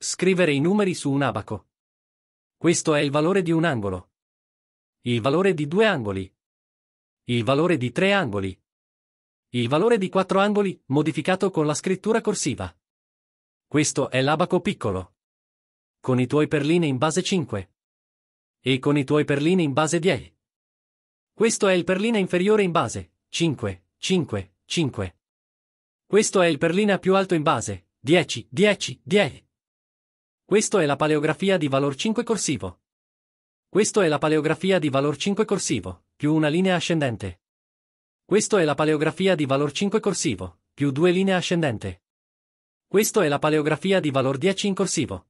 Scrivere i numeri su un abaco. Questo è il valore di un angolo. Il valore di due angoli. Il valore di tre angoli. Il valore di quattro angoli, modificato con la scrittura corsiva. Questo è l'abaco piccolo. Con i tuoi perline in base 5. E con i tuoi perline in base 10. Questo è il perlina inferiore in base, 5, 5, 5. Questo è il perlina più alto in base, 10, 10, 10. Questo è la paleografia di valor 5 corsivo. Questo è la paleografia di valor 5 corsivo, più una linea ascendente. Questo è la paleografia di valor 5 corsivo, più due linee ascendente. Questo è la paleografia di valor 10 in corsivo.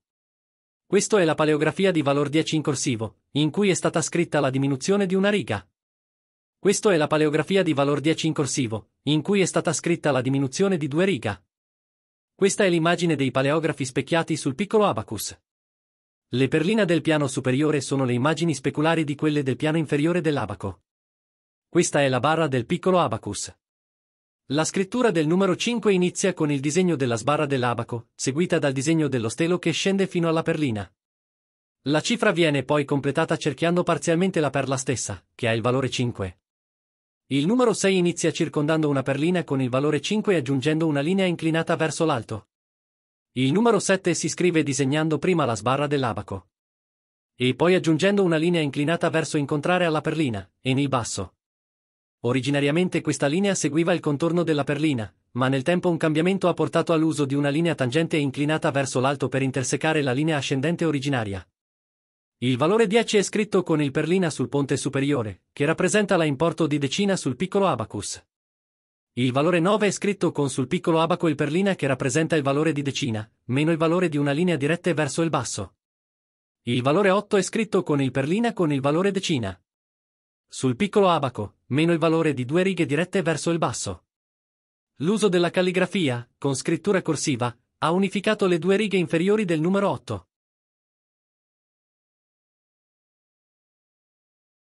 Questo è la paleografia di valor 10 in corsivo, in cui è stata scritta la diminuzione di una riga. Questo è la paleografia di valor 10 in corsivo, in cui è stata scritta la diminuzione di due riga. Questa è l'immagine dei paleografi specchiati sul piccolo abacus. Le perline del piano superiore sono le immagini speculari di quelle del piano inferiore dell'abaco. Questa è la barra del piccolo abacus. La scrittura del numero 5 inizia con il disegno della sbarra dell'abaco, seguita dal disegno dello stelo che scende fino alla perlina. La cifra viene poi completata cerchiando parzialmente la perla stessa, che ha il valore 5. Il numero 6 inizia circondando una perlina con il valore 5 e aggiungendo una linea inclinata verso l'alto. Il numero 7 si scrive disegnando prima la sbarra dell'abaco. E poi aggiungendo una linea inclinata verso incontrare alla perlina, e nel basso. Originariamente questa linea seguiva il contorno della perlina, ma nel tempo un cambiamento ha portato all'uso di una linea tangente inclinata verso l'alto per intersecare la linea ascendente originaria. Il valore 10 è scritto con il perlina sul ponte superiore, che rappresenta la importo di decina sul piccolo abacus. Il valore 9 è scritto con sul piccolo abaco il perlina che rappresenta il valore di decina, meno il valore di una linea dirette verso il basso. Il valore 8 è scritto con il perlina con il valore decina. Sul piccolo abaco, meno il valore di due righe dirette verso il basso. L'uso della calligrafia, con scrittura corsiva, ha unificato le due righe inferiori del numero 8.